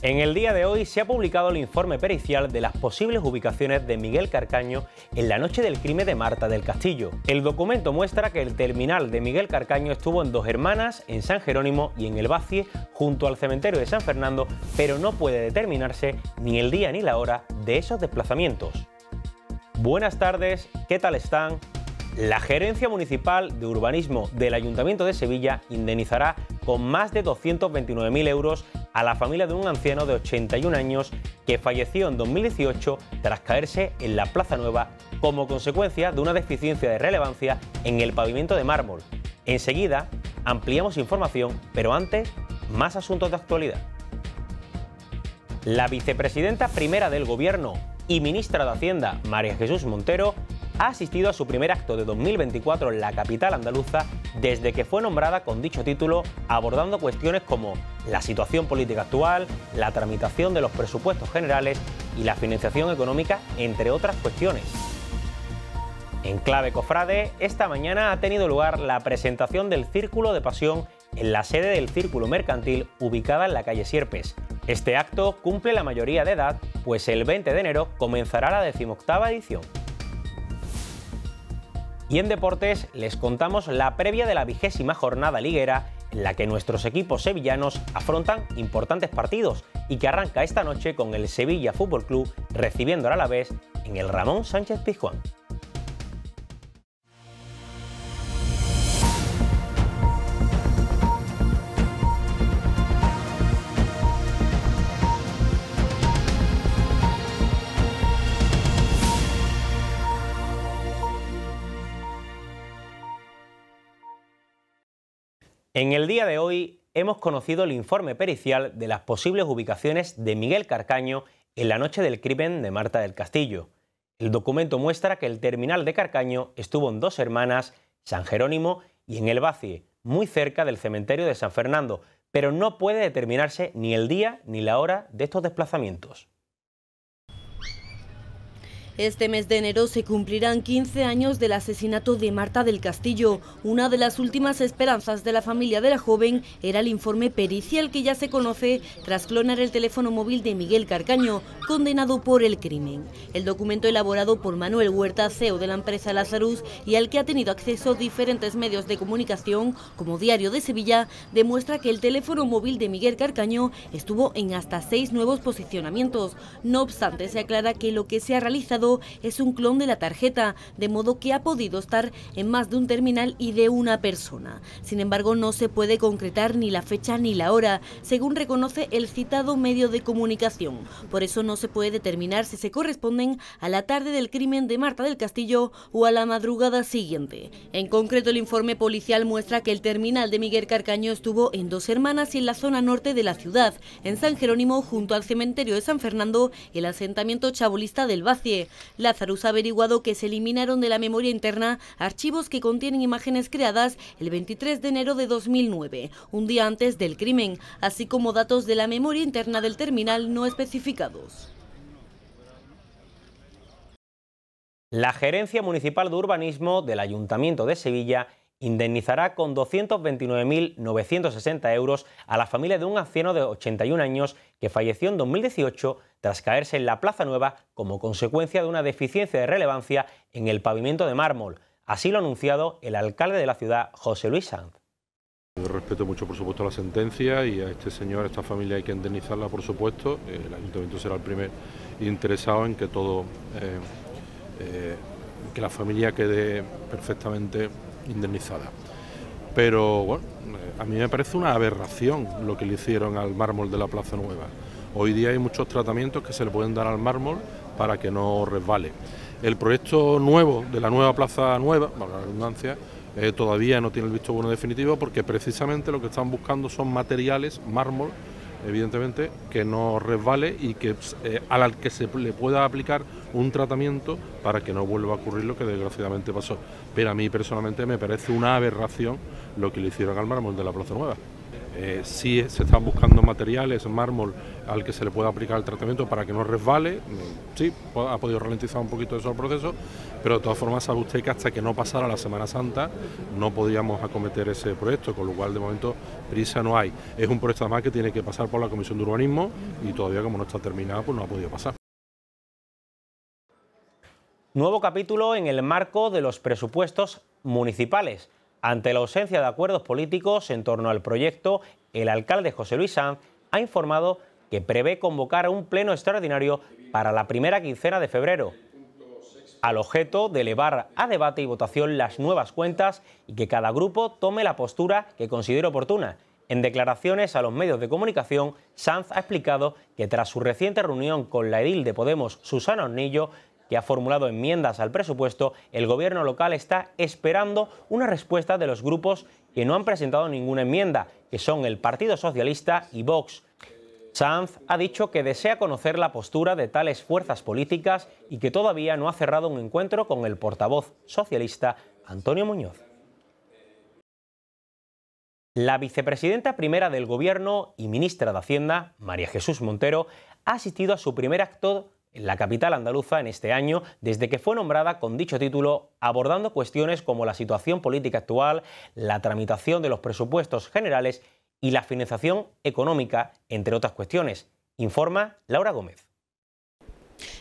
En el día de hoy se ha publicado el informe pericial de las posibles ubicaciones de Miguel Carcaño en la noche del crimen de Marta del Castillo. El documento muestra que el terminal de Miguel Carcaño estuvo en Dos Hermanas, en San Jerónimo y en El Bacie, junto al cementerio de San Fernando, pero no puede determinarse ni el día ni la hora de esos desplazamientos. Buenas tardes, ¿qué tal están? La Gerencia Municipal de Urbanismo del Ayuntamiento de Sevilla indemnizará con más de 229.000 euros a la familia de un anciano de 81 años que falleció en 2018 tras caerse en la Plaza Nueva como consecuencia de una deficiencia de relevancia en el pavimento de mármol. Enseguida ampliamos información, pero antes, más asuntos de actualidad. La vicepresidenta primera del Gobierno y ministra de Hacienda, María Jesús Montero, ha asistido a su primer acto de 2024 en la capital andaluza desde que fue nombrada con dicho título, abordando cuestiones como la situación política actual, la tramitación de los presupuestos generales y la financiación económica, entre otras cuestiones. En clave cofrade, esta mañana ha tenido lugar la presentación del Círculo de Pasión en la sede del Círculo Mercantil ubicada en la calle Sierpes. Este acto cumple la mayoría de edad, pues el 20 de enero comenzará la decimoctava edición. Y en deportes les contamos la previa de la vigésima jornada liguera en la que nuestros equipos sevillanos afrontan importantes partidos y que arranca esta noche con el Sevilla Fútbol Club recibiendo a la vez en el Ramón Sánchez Pizjuán. En el día de hoy hemos conocido el informe pericial de las posibles ubicaciones de Miguel Carcaño en la noche del crimen de Marta del Castillo. El documento muestra que el terminal de Carcaño estuvo en Dos Hermanas, San Jerónimo y en El Bacie, muy cerca del cementerio de San Fernando, pero no puede determinarse ni el día ni la hora de estos desplazamientos. Este mes de enero se cumplirán 15 años del asesinato de Marta del Castillo. Una de las últimas esperanzas de la familia de la joven era el informe pericial que ya se conoce tras clonar el teléfono móvil de Miguel Carcaño, condenado por el crimen. El documento elaborado por Manuel Huerta, CEO de la empresa Lazarus, y al que ha tenido acceso diferentes medios de comunicación, como Diario de Sevilla, demuestra que el teléfono móvil de Miguel Carcaño estuvo en hasta seis nuevos posicionamientos. No obstante, se aclara que lo que se ha realizado es un clon de la tarjeta, de modo que ha podido estar en más de un terminal y de una persona. Sin embargo, no se puede concretar ni la fecha ni la hora, según reconoce el citado medio de comunicación. Por eso no se puede determinar si se corresponden a la tarde del crimen de Marta del Castillo o a la madrugada siguiente. En concreto, el informe policial muestra que el terminal de Miguel Carcaño estuvo en Dos Hermanas y en la zona norte de la ciudad, en San Jerónimo junto al cementerio de San Fernando, el asentamiento chabolista del Bacie. Lazarus ha averiguado que se eliminaron de la memoria interna archivos que contienen imágenes creadas el 23 de enero de 2009, un día antes del crimen, así como datos de la memoria interna del terminal no especificados. La Gerencia Municipal de Urbanismo del Ayuntamiento de Sevilla indemnizará con 229.960 euros a la familia de un anciano de 81 años que falleció en 2018 tras caerse en la Plaza Nueva como consecuencia de una deficiencia de relevancia en el pavimento de mármol. Así lo ha anunciado el alcalde de la ciudad, José Luis Sanz. Yo respeto mucho, por supuesto, la sentencia y a este señor, a esta familia hay que indemnizarla, por supuesto. Eh, el ayuntamiento será el primer interesado en que todo, eh, eh, que la familia quede perfectamente indemnizada. Pero bueno, eh, a mí me parece una aberración lo que le hicieron al mármol de la Plaza Nueva. Hoy día hay muchos tratamientos que se le pueden dar al mármol para que no resbale. El proyecto nuevo de la nueva Plaza Nueva, para la redundancia, eh, todavía no tiene el visto bueno definitivo porque precisamente lo que están buscando son materiales, mármol, evidentemente, que no resvale y que pues, eh, a al que se le pueda aplicar un tratamiento para que no vuelva a ocurrir lo que desgraciadamente pasó. Pero a mí personalmente me parece una aberración lo que le hicieron al mármol de la Plaza Nueva. Eh, ...si se están buscando materiales, mármol al que se le pueda aplicar el tratamiento para que no resbale. Mm, sí, ha podido ralentizar un poquito eso el proceso, pero de todas formas sabe usted que hasta que no pasara la Semana Santa no podíamos acometer ese proyecto, con lo cual de momento prisa no hay. Es un proyecto además que tiene que pasar por la Comisión de Urbanismo y todavía como no está terminado pues no ha podido pasar. Nuevo capítulo en el marco de los presupuestos municipales. Ante la ausencia de acuerdos políticos en torno al proyecto, el alcalde José Luis Sanz ha informado que prevé convocar un pleno extraordinario para la primera quincena de febrero, al objeto de elevar a debate y votación las nuevas cuentas y que cada grupo tome la postura que considere oportuna. En declaraciones a los medios de comunicación, Sanz ha explicado que tras su reciente reunión con la edil de Podemos, Susana Ornillo, que ha formulado enmiendas al presupuesto, el gobierno local está esperando una respuesta de los grupos que no han presentado ninguna enmienda, que son el Partido Socialista y Vox. Sanz ha dicho que desea conocer la postura de tales fuerzas políticas y que todavía no ha cerrado un encuentro con el portavoz socialista Antonio Muñoz. La vicepresidenta primera del Gobierno y ministra de Hacienda, María Jesús Montero, ha asistido a su primer acto en la capital andaluza en este año desde que fue nombrada con dicho título, abordando cuestiones como la situación política actual, la tramitación de los presupuestos generales y la financiación económica, entre otras cuestiones, informa Laura Gómez.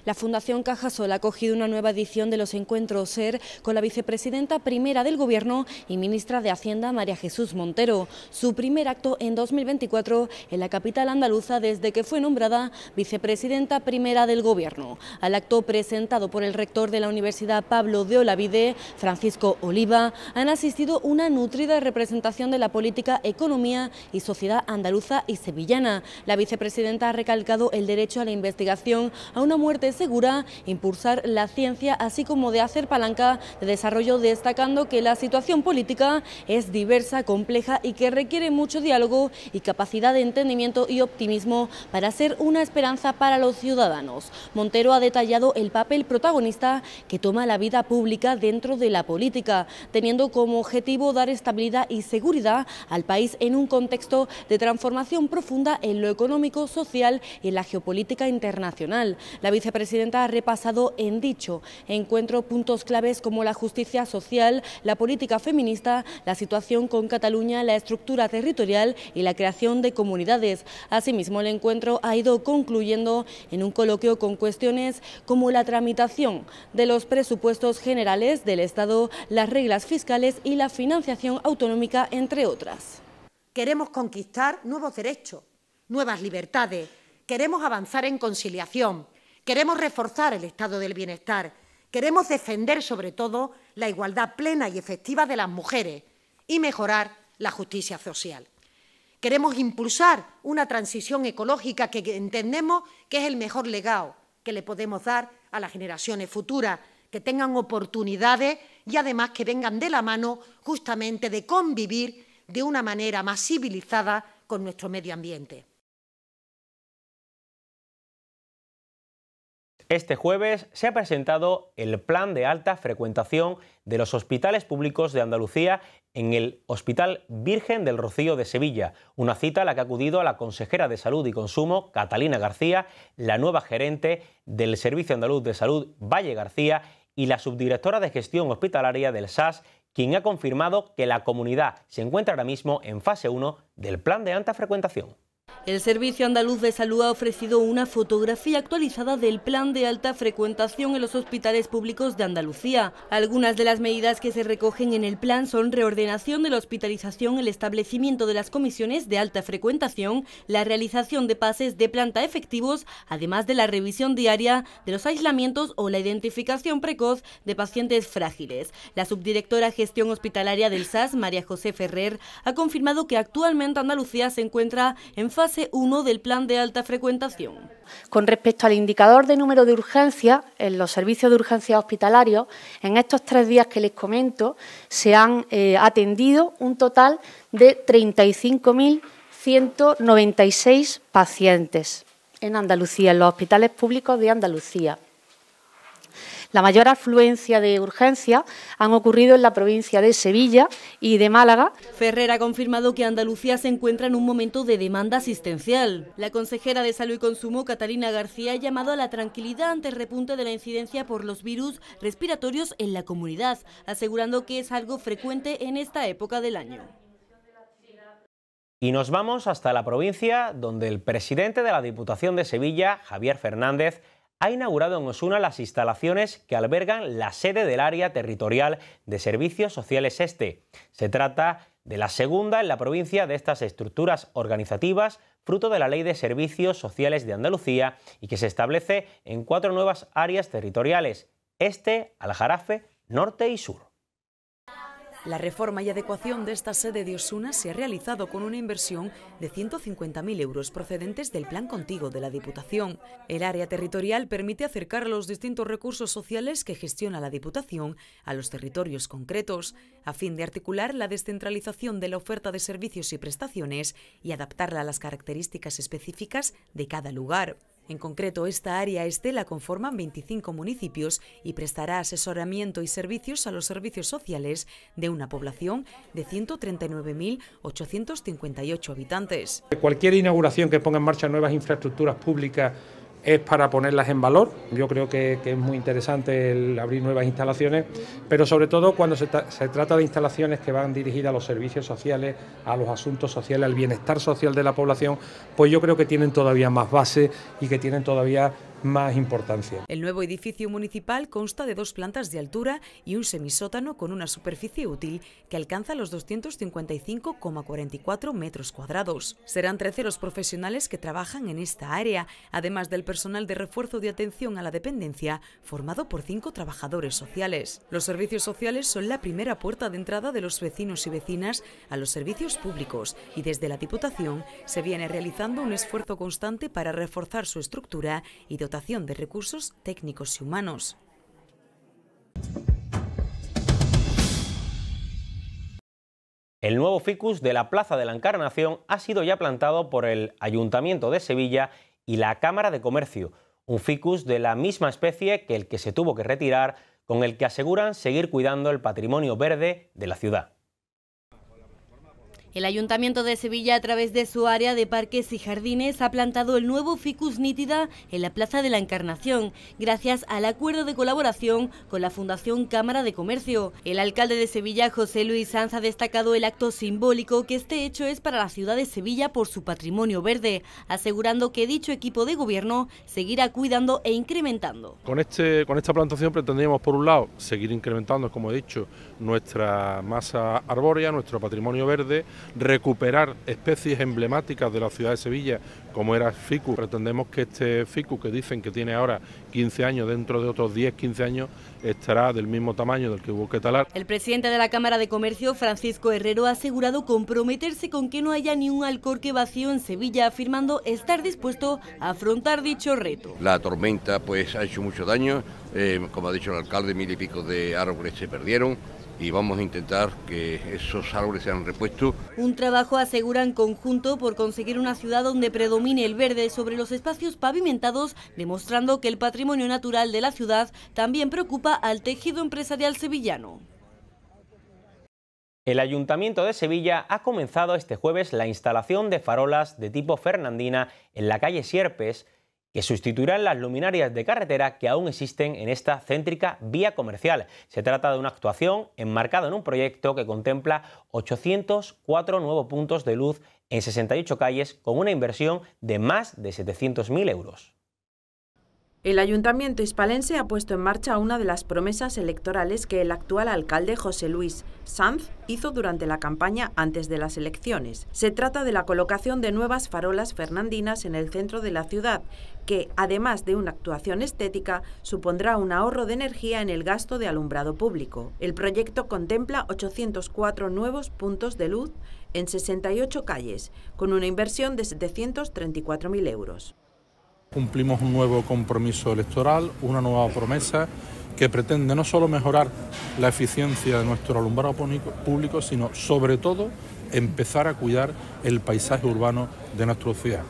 La Fundación Cajasol ha acogido una nueva edición de los encuentros SER con la vicepresidenta primera del Gobierno y ministra de Hacienda María Jesús Montero, su primer acto en 2024 en la capital andaluza desde que fue nombrada vicepresidenta primera del Gobierno. Al acto presentado por el rector de la Universidad Pablo de Olavide, Francisco Oliva, han asistido una nutrida representación de la política, economía y sociedad andaluza y sevillana. La vicepresidenta ha recalcado el derecho a la investigación, a una muerte segura, impulsar la ciencia, así como de hacer palanca de desarrollo, destacando que la situación política es diversa, compleja y que requiere mucho diálogo y capacidad de entendimiento y optimismo para ser una esperanza para los ciudadanos. Montero ha detallado el papel protagonista que toma la vida pública dentro de la política, teniendo como objetivo dar estabilidad y seguridad al país en un contexto de transformación profunda en lo económico, social y en la geopolítica internacional. La vicepresidenta presidenta ha repasado en dicho encuentro puntos claves como la justicia social, la política feminista, la situación con Cataluña, la estructura territorial y la creación de comunidades. Asimismo, el encuentro ha ido concluyendo en un coloquio con cuestiones como la tramitación de los presupuestos generales del Estado, las reglas fiscales y la financiación autonómica, entre otras. Queremos conquistar nuevos derechos, nuevas libertades, queremos avanzar en conciliación, Queremos reforzar el estado del bienestar. Queremos defender, sobre todo, la igualdad plena y efectiva de las mujeres y mejorar la justicia social. Queremos impulsar una transición ecológica que entendemos que es el mejor legado que le podemos dar a las generaciones futuras, que tengan oportunidades y además que vengan de la mano justamente de convivir de una manera más civilizada con nuestro medio ambiente. Este jueves se ha presentado el plan de alta frecuentación de los hospitales públicos de Andalucía en el Hospital Virgen del Rocío de Sevilla, una cita a la que ha acudido la consejera de Salud y Consumo, Catalina García, la nueva gerente del Servicio Andaluz de Salud, Valle García, y la subdirectora de gestión hospitalaria del SAS, quien ha confirmado que la comunidad se encuentra ahora mismo en fase 1 del plan de alta frecuentación. El Servicio Andaluz de Salud ha ofrecido una fotografía actualizada del plan de alta frecuentación en los hospitales públicos de Andalucía. Algunas de las medidas que se recogen en el plan son reordenación de la hospitalización, el establecimiento de las comisiones de alta frecuentación, la realización de pases de planta efectivos, además de la revisión diaria de los aislamientos o la identificación precoz de pacientes frágiles. La subdirectora Gestión Hospitalaria del SAS, María José Ferrer, ha confirmado que actualmente Andalucía se encuentra en fase del plan de alta frecuentación. Con respecto al indicador de número de urgencias, en los servicios de urgencias hospitalarios, en estos tres días que les comento, se han eh, atendido un total de 35.196 pacientes en Andalucía, en los hospitales públicos de Andalucía. La mayor afluencia de urgencias han ocurrido en la provincia de Sevilla y de Málaga. Ferrer ha confirmado que Andalucía se encuentra en un momento de demanda asistencial. La consejera de Salud y Consumo, Catalina García, ha llamado a la tranquilidad ante el repunte de la incidencia por los virus respiratorios en la comunidad, asegurando que es algo frecuente en esta época del año. Y nos vamos hasta la provincia donde el presidente de la Diputación de Sevilla, Javier Fernández, ha inaugurado en Osuna las instalaciones que albergan la sede del área territorial de servicios sociales este. Se trata de la segunda en la provincia de estas estructuras organizativas, fruto de la Ley de Servicios Sociales de Andalucía y que se establece en cuatro nuevas áreas territoriales, este, Aljarafe, norte y sur. La reforma y adecuación de esta sede de Osuna se ha realizado con una inversión de 150.000 euros procedentes del Plan Contigo de la Diputación. El área territorial permite acercar los distintos recursos sociales que gestiona la Diputación a los territorios concretos, a fin de articular la descentralización de la oferta de servicios y prestaciones y adaptarla a las características específicas de cada lugar. En concreto, esta área estela la conforman 25 municipios y prestará asesoramiento y servicios a los servicios sociales de una población de 139.858 habitantes. Cualquier inauguración que ponga en marcha nuevas infraestructuras públicas es para ponerlas en valor. Yo creo que, es muy interesante el abrir nuevas instalaciones, pero sobre todo cuando se, se, trata de instalaciones que van dirigidas a los servicios sociales, a los asuntos sociales, al bienestar social de la población, pues yo creo que tienen todavía más base y que tienen todavía más importancia. El nuevo edificio municipal consta de dos plantas de altura y un semisótano con una superficie útil que alcanza los 255,44 metros cuadrados. Serán terceros los profesionales que trabajan en esta área, además del personal de refuerzo de atención a la dependencia formado por cinco trabajadores sociales. Los servicios sociales son la primera puerta de entrada de los vecinos y vecinas a los servicios públicos y desde la Diputación se viene realizando un esfuerzo constante para reforzar su estructura y de de recursos técnicos y humanos. El nuevo ficus de la Plaza de la Encarnación ha sido ya plantado por el Ayuntamiento de Sevilla y la Cámara de Comercio, un ficus de la misma especie que el que se tuvo que retirar, con el que aseguran seguir cuidando el patrimonio verde de la ciudad. El Ayuntamiento de Sevilla, a través de su área de parques y jardines, ha plantado el nuevo ficus nítida en la Plaza de la Encarnación, gracias al acuerdo de colaboración con la Fundación Cámara de Comercio. El alcalde de Sevilla, José Luis Sanz, ha destacado el acto simbólico que este hecho es para la ciudad de Sevilla por su patrimonio verde, asegurando que dicho equipo de gobierno seguirá cuidando e incrementando. Con, este, esta plantación pretendemos por un lado, seguir incrementando, como he dicho, nuestra masa arbórea, nuestro patrimonio verde, recuperar especies emblemáticas de la ciudad de Sevilla, como era FICU. Pretendemos que este FICU, que dicen que tiene ahora 15 años, dentro de otros 10, 15 años, estará del mismo tamaño del que hubo que talar. El presidente de la Cámara de Comercio, Francisco Herrero, ha asegurado comprometerse con que no haya ni un alcorque vacío en Sevilla, afirmando estar dispuesto a afrontar dicho reto. La tormenta pues ha hecho mucho daño, eh, como ha dicho el alcalde, mil y pico de árboles se perdieron y vamos a intentar que esos árboles sean repuestos. Un trabajo asegura en conjunto por conseguir una ciudad donde predomine el verde sobre los espacios pavimentados, demostrando que el patrimonio natural de la ciudad también preocupa al tejido empresarial sevillano. El Ayuntamiento de Sevilla ha comenzado este jueves la instalación de farolas de tipo Fernandina en la calle Sierpes, que sustituirán las luminarias de carretera que aún existen en esta céntrica vía comercial. Se trata de una actuación enmarcada en un proyecto que contempla 804 nuevos puntos de luz en 68 calles con una inversión de más de 700.000 euros. El Ayuntamiento hispalense ha puesto en marcha una de las promesas electorales que el actual alcalde José Luis Sanz hizo durante la campaña antes de las elecciones. Se trata de la colocación de nuevas farolas fernandinas en el centro de la ciudad, que, además de una actuación estética, supondrá un ahorro de energía en el gasto de alumbrado público. El proyecto contempla 804 nuevos puntos de luz en 68 calles, con una inversión de 734.000 euros. Cumplimos un nuevo compromiso electoral, una nueva promesa que pretende no solo mejorar la eficiencia de nuestro alumbrado público, sino sobre todo empezar a cuidar el paisaje urbano de nuestra ciudad.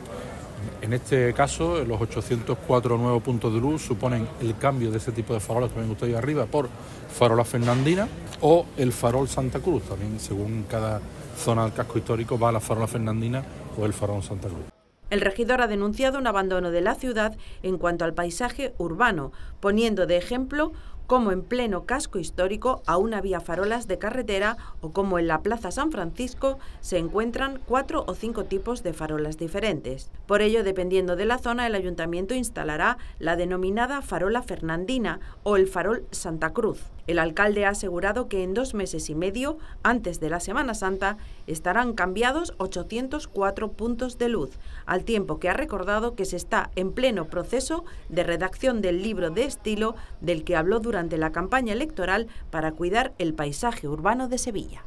En este caso, los 804 nuevos puntos de luz suponen el cambio de ese tipo de farolas que ven ustedes arriba por farola fernandina o el farol Santa Cruz, también según cada zona del casco histórico va la farola fernandina o el farol Santa Cruz. El regidor ha denunciado un abandono de la ciudad en cuanto al paisaje urbano, poniendo de ejemplo cómo en pleno casco histórico aún había farolas de carretera o cómo en la Plaza San Francisco se encuentran cuatro o cinco tipos de farolas diferentes. Por ello, dependiendo de la zona, el ayuntamiento instalará la denominada farola fernandina o el farol Santa Cruz. El alcalde ha asegurado que en dos meses y medio, antes de la Semana Santa, estarán cambiados 804 puntos de luz, al tiempo que ha recordado que se está en pleno proceso de redacción del libro de estilo del que habló durante la campaña electoral para cuidar el paisaje urbano de Sevilla.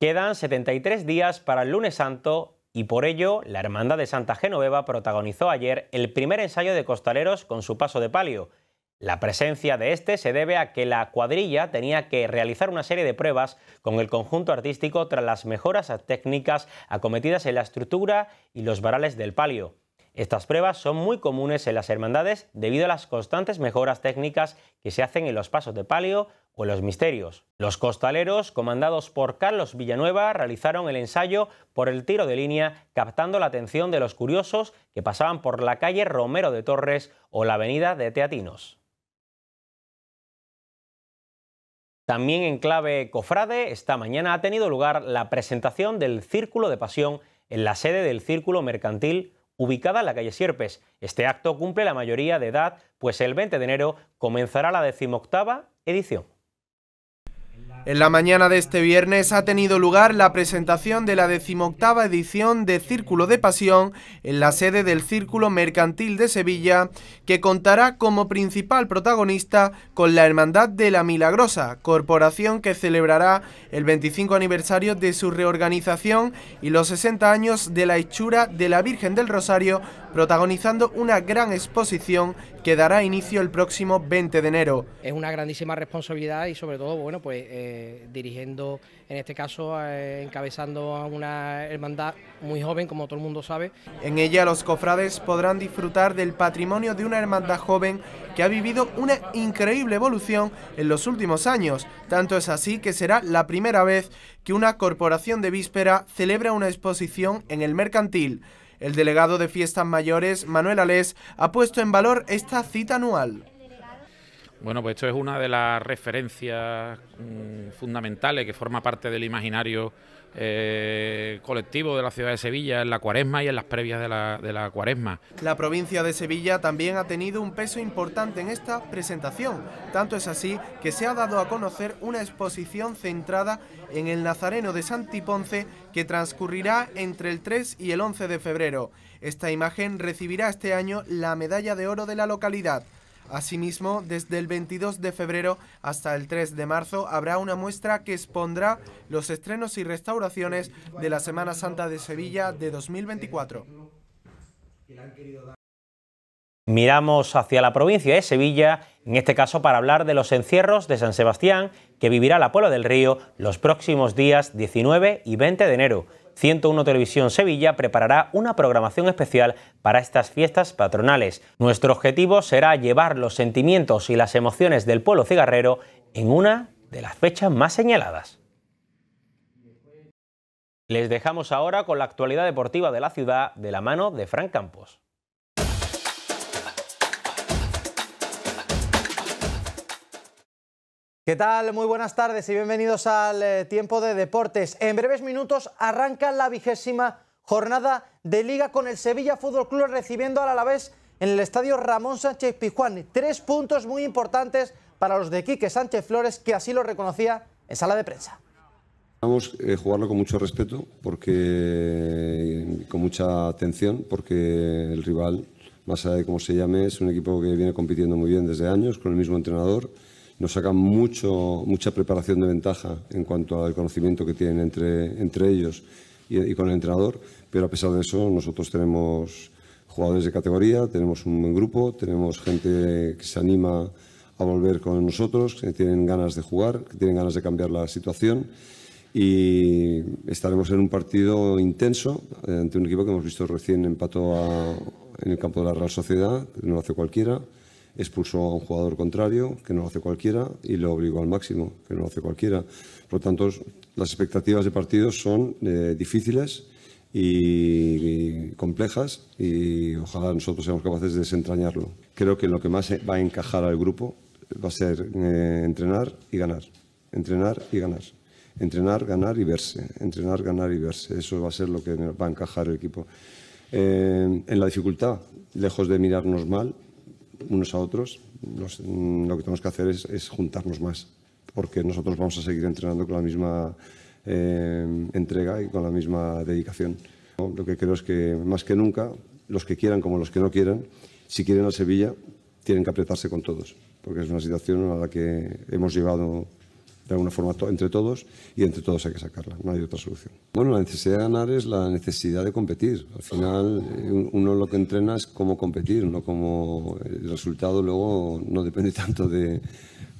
Quedan 73 días para el lunes santo y por ello la Hermandad de Santa Genoveva protagonizó ayer el primer ensayo de costaleros con su paso de palio. La presencia de este se debe a que la cuadrilla tenía que realizar una serie de pruebas con el conjunto artístico tras las mejoras técnicas acometidas en la estructura y los varales del palio. Estas pruebas son muy comunes en las hermandades debido a las constantes mejoras técnicas que se hacen en los pasos de palio o en los misterios. Los costaleros, comandados por Carlos Villanueva, realizaron el ensayo por el tiro de línea, captando la atención de los curiosos que pasaban por la calle Romero de Torres o la avenida de Teatinos. También en clave cofrade, esta mañana ha tenido lugar la presentación del Círculo de Pasión en la sede del Círculo Mercantil ubicada en la calle Sierpes. Este acto cumple la mayoría de edad, pues el 20 de enero comenzará la decimoctava edición. En la mañana de este viernes ha tenido lugar la presentación de la decimoctava edición de Círculo de Pasión en la sede del Círculo Mercantil de Sevilla, que contará como principal protagonista con la Hermandad de la Milagrosa, corporación que celebrará el 25 aniversario de su reorganización y los 60 años de la hechura de la Virgen del Rosario, protagonizando una gran exposición que dará inicio el próximo 20 de enero. Es una grandísima responsabilidad y sobre todo, bueno, pues... Eh, eh, dirigiendo, en este caso, eh, encabezando a una hermandad muy joven, como todo el mundo sabe. En ella los cofrades podrán disfrutar del patrimonio de una hermandad joven que ha vivido una increíble evolución en los últimos años. Tanto es así que será la primera vez que una corporación de víspera celebra una exposición en el mercantil. El delegado de Fiestas Mayores, Manuel Alés, ha puesto en valor esta cita anual. Bueno, pues esto es una de las referencias mm, fundamentales que forma parte del imaginario eh, colectivo de la ciudad de Sevilla en la cuaresma y en las previas de la, de la cuaresma. La provincia de Sevilla también ha tenido un peso importante en esta presentación. Tanto es así que se ha dado a conocer una exposición centrada en el Nazareno de Santiponce que transcurrirá entre el 3 y el 11 de febrero. Esta imagen recibirá este año la medalla de oro de la localidad. Asimismo, desde el 22 de febrero hasta el 3 de marzo habrá una muestra que expondrá los estrenos y restauraciones de la Semana Santa de Sevilla de 2024. Miramos hacia la provincia de Sevilla, en este caso para hablar de los encierros de San Sebastián que vivirá la Puebla del Río los próximos días 19 y 20 de enero. 101 Televisión Sevilla preparará una programación especial para estas fiestas patronales. Nuestro objetivo será llevar los sentimientos y las emociones del pueblo cigarrero en una de las fechas más señaladas. Les dejamos ahora con la actualidad deportiva de la ciudad de la mano de Frank Campos. ¿Qué tal? Muy buenas tardes y bienvenidos al eh, tiempo de deportes. En breves minutos arranca la vigésima jornada de liga con el Sevilla Fútbol Club recibiendo al Alavés en el estadio Ramón Sánchez Pizjuán. Tres puntos muy importantes para los de Quique Sánchez Flores, que así lo reconocía en sala de prensa. Vamos a eh, jugarlo con mucho respeto, porque eh, con mucha atención, porque el rival, más allá de cómo se llame, es un equipo que viene compitiendo muy bien desde años, con el mismo entrenador nos sacan mucho, mucha preparación de ventaja en cuanto al conocimiento que tienen entre, ellos y, con el entrenador, pero a pesar de eso nosotros tenemos jugadores de categoría, tenemos un buen grupo, tenemos gente que se anima a volver con nosotros, que tienen ganas de jugar, que tienen ganas de cambiar la situación y estaremos en un partido intenso eh, ante un equipo que hemos visto recién empató en el campo de la Real Sociedad, no lo hace cualquiera expulsó a un jugador contrario, que no lo hace cualquiera, y lo obligó al máximo, que no lo hace cualquiera. Por lo tanto, las expectativas de partidos son eh, difíciles y, complejas y ojalá nosotros seamos capaces de desentrañarlo. Creo que lo que más va a encajar al grupo va a ser eh, entrenar y ganar, entrenar y ganar entrenar, ganar y verse, entrenar, ganar y verse. Eso va a ser lo que va a encajar el equipo. Eh, en la dificultad, lejos de mirarnos mal, unos a otros, lo que tenemos que hacer es, juntarnos más, porque nosotros vamos a seguir entrenando con la misma eh, entrega y con la misma dedicación. Lo que creo es que más que nunca, los que quieran como los que no quieran, si quieren a Sevilla, tienen que apretarse con todos, porque es una situación a la que hemos llevado de alguna forma entre todos y entre todos hay que sacarla, no hay otra solución. Bueno, la necesidad de ganar es la necesidad de competir. Al final eh, uno lo que entrena es cómo competir, no como eh, el resultado luego no depende tanto de,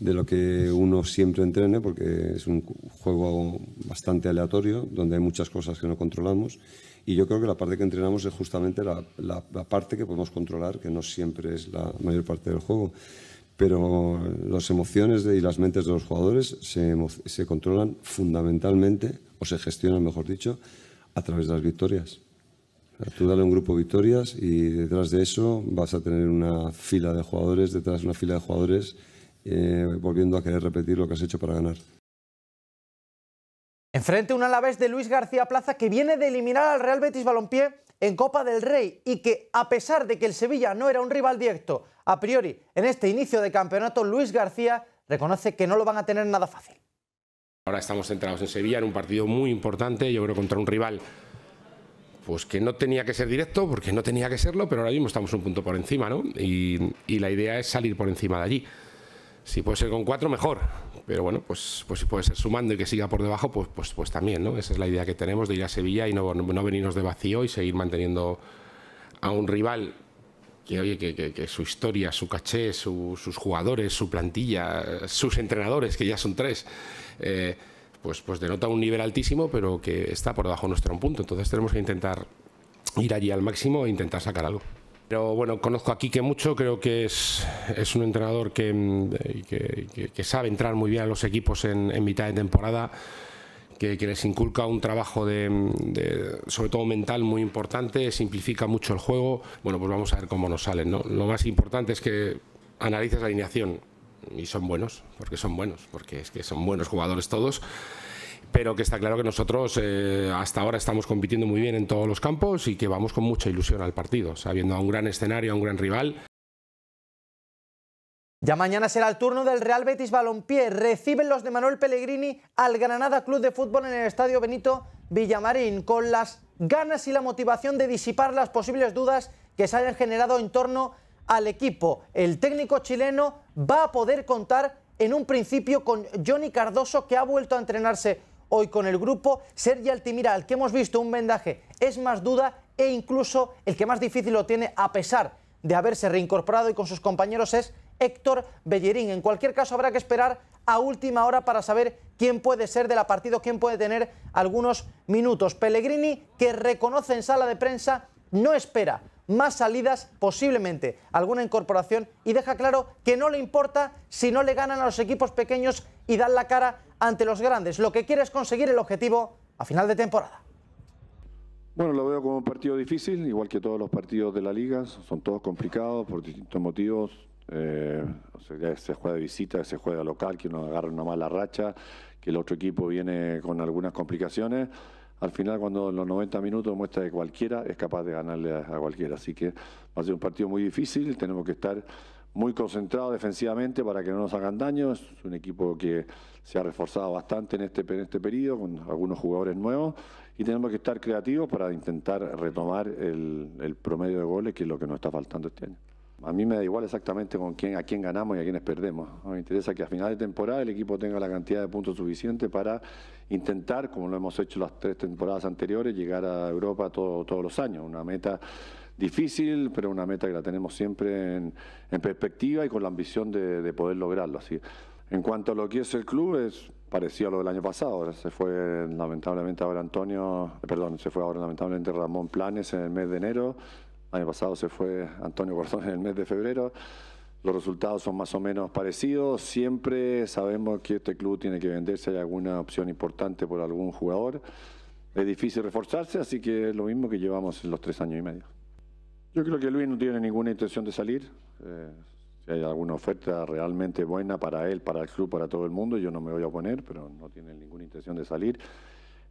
de lo que uno siempre entrene porque es un juego bastante aleatorio donde hay muchas cosas que no controlamos y yo creo que la parte que entrenamos es justamente la, la parte que podemos controlar que no siempre es la mayor parte del juego pero las emociones y las mentes de los jugadores se, controlan fundamentalmente, o se gestionan, mejor dicho, a través de las victorias. Tú dale un grupo victorias y detrás de eso vas a tener una fila de jugadores, detrás de una fila de jugadores, eh, volviendo a querer repetir lo que has hecho para ganar. Enfrente un Alavés de Luis García Plaza que viene de eliminar al Real Betis Balompié en Copa del Rey y que a pesar de que el Sevilla no era un rival directo a priori en este inicio de campeonato, Luis García reconoce que no lo van a tener nada fácil. Ahora estamos centrados en Sevilla, en un partido muy importante, yo creo contra un rival pues que no tenía que ser directo, porque no tenía que serlo, pero ahora mismo estamos un punto por encima, ¿no? Y, y la idea es salir por encima de allí si puede ser con cuatro, mejor. Pero bueno, pues, pues si puede ser sumando y que siga por debajo, pues, pues, pues también, ¿no? Esa es la idea que tenemos de ir a Sevilla y no, no venirnos de vacío y seguir manteniendo a un rival que, oye, que, su historia, su caché, sus jugadores, su plantilla, sus entrenadores, que ya son tres, eh, pues, pues denota un nivel altísimo, pero que está por debajo nuestro un punto. Entonces tenemos que intentar ir allí al máximo e intentar sacar algo. Pero bueno, conozco a Quique mucho, creo que es, es un entrenador que, mm, que, sabe entrar muy bien a los equipos en, mitad de temporada, que, les inculca un trabajo de, sobre todo mental muy importante, simplifica mucho el juego. Bueno, pues vamos a ver cómo nos salen. ¿no? Lo más importante es que analices la alineación y son buenos, porque son buenos, porque es que son buenos jugadores todos pero que está claro que nosotros eh, hasta ahora estamos compitiendo muy bien en todos los campos y que vamos con mucha ilusión al partido, sabiendo a un gran escenario, a un gran rival. Ya mañana será el turno del Real Betis Balompié. Reciben los de Manuel Pellegrini al Granada Club de Fútbol en el Estadio Benito Villamarín, con las ganas y la motivación de disipar las posibles dudas que se hayan generado en torno al equipo. El técnico chileno va a poder contar en un principio con Johnny Cardoso, que ha vuelto a entrenarse hoy con el grupo. Sergio Altimira, al que hemos visto un vendaje, es más duda e incluso el que más difícil lo tiene a pesar de haberse reincorporado y con sus compañeros es Héctor Bellerín. En cualquier caso, habrá que esperar a última hora para saber quién puede ser de la partida, quién puede tener algunos minutos. Pellegrini, que reconoce en sala de prensa, no espera más salidas posiblemente, alguna incorporación y deja claro que no le importa si no le ganan a los equipos pequeños y dan la cara ante los grandes. Lo que quiere es conseguir el objetivo a final de temporada. Bueno, lo veo como un partido difícil, igual que todos los partidos de la liga, son todos complicados por distintos motivos. Eh, se juega de visita, se juega local, que uno agarra una mala racha, que el otro equipo viene con algunas complicaciones al final cuando los 90 minutos muestra que cualquiera es capaz de ganarle a, cualquiera. Así que va a ser un partido muy difícil, tenemos que estar muy concentrados defensivamente para que no nos hagan daño. Es un equipo que se ha reforzado bastante en este, en este periodo con algunos jugadores nuevos y tenemos que estar creativos para intentar retomar el, promedio de goles, que es lo que nos está faltando este año. A mí me da igual exactamente con quién, a quién ganamos y a quiénes perdemos. Me interesa que a final de temporada el equipo tenga la cantidad de puntos suficiente para intentar, como lo hemos hecho las tres temporadas anteriores, llegar a Europa todos los años. Una meta difícil, pero una meta que la tenemos siempre en, perspectiva y con la ambición de, poder lograrlo. Así. En cuanto a lo que es el club, es parecido a lo del año pasado. Se fue lamentablemente ahora Antonio, eh, perdón, se fue ahora lamentablemente Ramón Planes en el mes de enero. El año pasado se fue Antonio Gordón en el mes de febrero. Los resultados son más o menos parecidos. Siempre sabemos que este club tiene que venderse. Hay alguna opción importante por algún jugador. Es difícil reforzarse, así que es lo mismo que llevamos los tres años y medio. Yo creo que Luis no tiene ninguna intención de salir. Eh, si hay alguna oferta realmente buena para él, para el club, para todo el mundo, yo no me voy a oponer, pero no tiene ninguna intención de salir.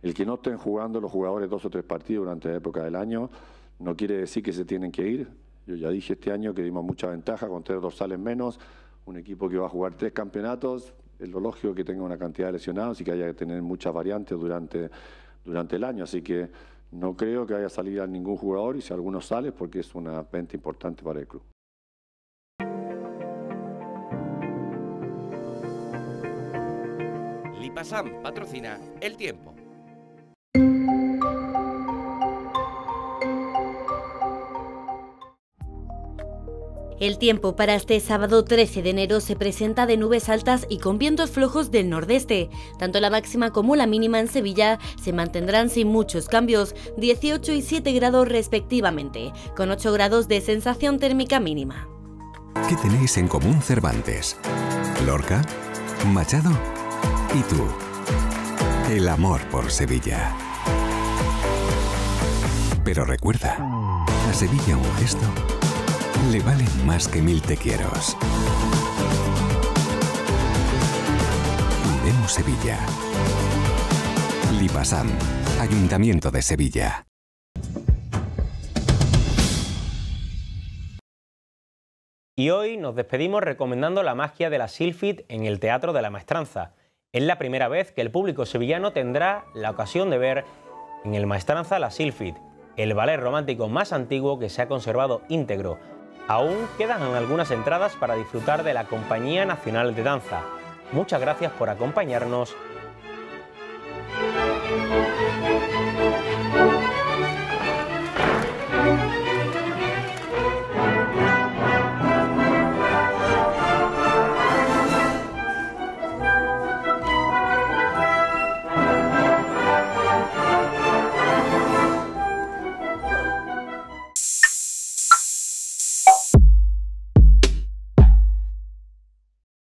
El que no estén jugando los jugadores dos o tres partidos durante la época del año no quiere decir que se tienen que ir. Yo ya dije este año que dimos mucha ventaja con tres sales menos, un equipo que va a jugar tres campeonatos, es lo lógico que tenga una cantidad de lesionados y que haya que tener muchas variantes durante, durante el año. Así que no creo que haya salido a ningún jugador y si alguno sale porque es una venta importante para el club. Lipasam patrocina El Tiempo. El tiempo para este sábado 13 de enero se presenta de nubes altas y con vientos flojos del nordeste. Tanto la máxima como la mínima en Sevilla se mantendrán sin muchos cambios, 18 y 7 grados respectivamente, con 8 grados de sensación térmica mínima. ¿Qué tenéis en común Cervantes? Lorca, Machado y tú. El amor por Sevilla. Pero recuerda, a Sevilla un gesto le valen más que mil te quiero. Sevilla. Lipasam, Ayuntamiento de Sevilla. Y hoy nos despedimos recomendando la magia de la Silfit en el Teatro de la Maestranza. Es la primera vez que el público sevillano tendrá la ocasión de ver en el Maestranza la Silfit, el ballet romántico más antiguo que se ha conservado íntegro Aún quedan algunas entradas para disfrutar de la Compañía Nacional de Danza. Muchas gracias por acompañarnos